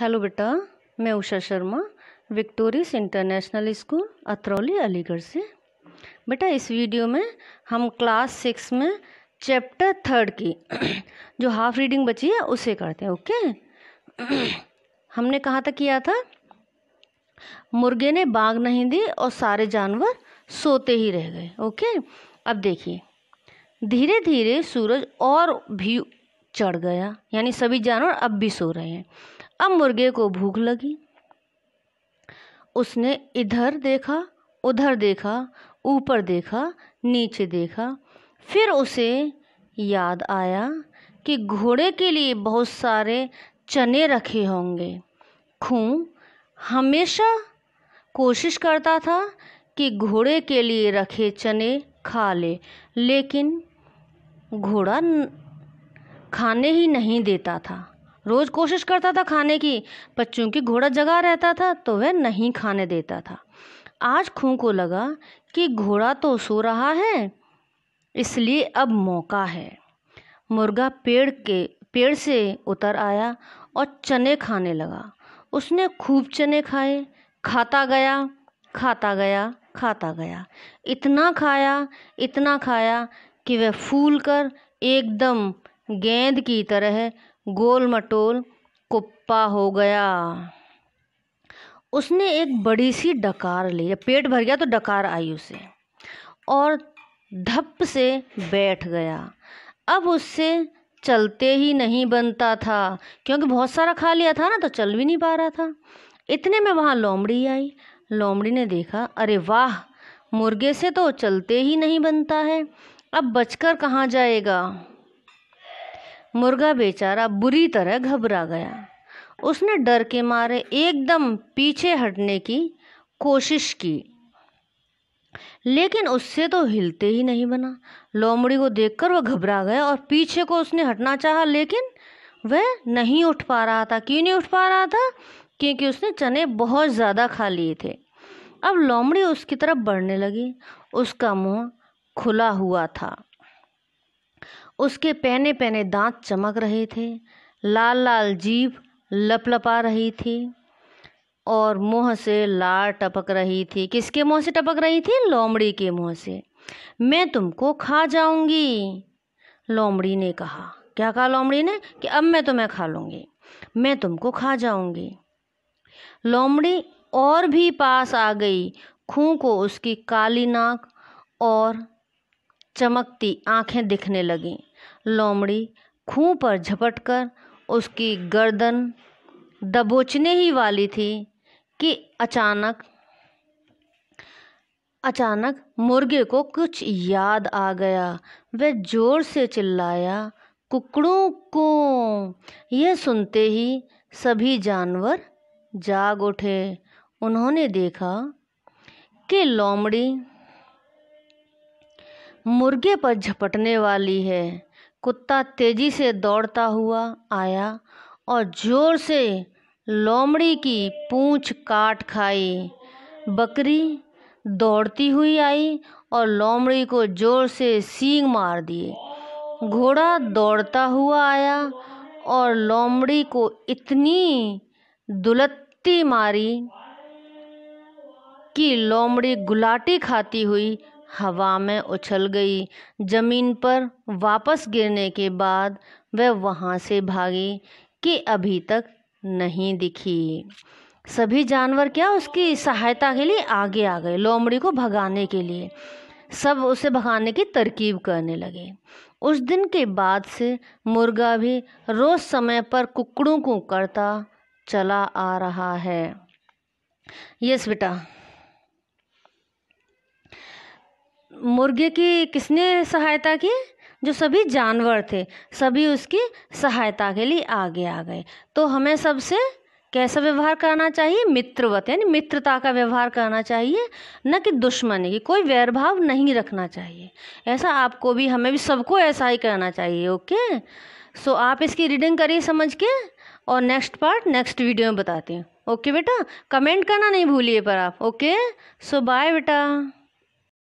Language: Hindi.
हेलो बेटा मैं Usha Sharma Victorious International School Atrauli Aligarh से बेटा इस वीडियो में हम क्लास सिक्स में चैप्टर थर्ड की जो हाफ रीडिंग बची है उसे करते हैं ओके हमने कहाँ तक किया था मुर्गे ने बाग नहीं दी और सारे जानवर सोते ही रह गए ओके अब देखिए धीरे धीरे सूरज और भी चढ़ गया यानी सभी जानवर अब भी सो रहे हैं अब मुर्गे को भूख लगी उसने इधर देखा उधर देखा ऊपर देखा नीचे देखा फिर उसे याद आया कि घोड़े के लिए बहुत सारे चने रखे होंगे खूँ हमेशा कोशिश करता था कि घोड़े के लिए रखे चने खा ले लेकिन घोड़ा खाने ही नहीं देता था रोज़ कोशिश करता था खाने की पर चूँकि घोड़ा जगा रहता था तो वह नहीं खाने देता था आज खू को लगा कि घोड़ा तो सो रहा है इसलिए अब मौका है मुर्गा पेड़ के पेड़ से उतर आया और चने खाने लगा उसने खूब चने खाए खाता गया खाता गया खाता गया इतना खाया इतना खाया कि वह फूल कर एकदम गेंद की तरह गोल मटोल कुप्पा हो गया उसने एक बड़ी सी डकार ली पेट भर गया तो डकार आई उसे और धप से बैठ गया अब उससे चलते ही नहीं बनता था क्योंकि बहुत सारा खा लिया था ना तो चल भी नहीं पा रहा था इतने में वहाँ लोमड़ी आई लोमड़ी ने देखा अरे वाह मुर्गे से तो चलते ही नहीं बनता है अब बचकर कहाँ जाएगा मुर्गा बेचारा बुरी तरह घबरा गया उसने डर के मारे एकदम पीछे हटने की कोशिश की लेकिन उससे तो हिलते ही नहीं बना लोमड़ी को देखकर वह घबरा गया और पीछे को उसने हटना चाहा लेकिन वह नहीं उठ पा रहा था क्यों नहीं उठ पा रहा था क्योंकि उसने चने बहुत ज़्यादा खा लिए थे अब लोमड़ी उसकी तरफ बढ़ने लगी उसका मुंह खुला हुआ था उसके पहने पहने दांत चमक रहे थे लाल लाल जीभ लपलपा रही थी और मुंह से लार टपक रही थी किसके मुंह से टपक रही थी लोमड़ी के मुंह से मैं तुमको खा जाऊंगी लोमड़ी ने कहा क्या कहा लोमड़ी ने कि अब मैं तुम्हें खा लूँगी मैं तुमको खा जाऊंगी लोमड़ी और भी पास आ गई खूँ को उसकी काली नाक और चमकती आँखें दिखने लगीं लोमड़ी खूह पर झपट कर उसकी गर्दन दबोचने ही वाली थी कि अचानक अचानक मुर्गे को कुछ याद आ गया वह जोर से चिल्लाया कुकड़ों को यह सुनते ही सभी जानवर जाग उठे उन्होंने देखा कि लोमड़ी मुर्गे पर झपटने वाली है कुत्ता तेजी से दौड़ता हुआ आया और जोर से लोमड़ी की पूंछ काट खाई बकरी दौड़ती हुई आई और लोमड़ी को जोर से सींग मार दिए घोड़ा दौड़ता हुआ आया और लोमड़ी को इतनी दुलत्ती मारी कि लोमड़ी गुलाटी खाती हुई हवा में उछल गई ज़मीन पर वापस गिरने के बाद वह वहाँ से भागी कि अभी तक नहीं दिखी सभी जानवर क्या उसकी सहायता के लिए आगे आ गए लोमड़ी को भगाने के लिए सब उसे भगाने की तरकीब करने लगे उस दिन के बाद से मुर्गा भी रोज़ समय पर कुकड़ों को करता चला आ रहा है यस बेटा मुर्गे की किसने सहायता की जो सभी जानवर थे सभी उसकी सहायता के लिए आगे आ गए तो हमें सबसे कैसा व्यवहार करना चाहिए मित्रवत यानी मित्रता का व्यवहार करना चाहिए न कि दुश्मनी की कोई वैरभाव नहीं रखना चाहिए ऐसा आपको भी हमें भी सबको ऐसा ही करना चाहिए ओके सो आप इसकी रीडिंग करिए समझ के और नेक्स्ट पार्ट नेक्स्ट वीडियो में बताती हूँ ओके बेटा कमेंट करना नहीं भूलिए पर आप ओके सो बाय बेटा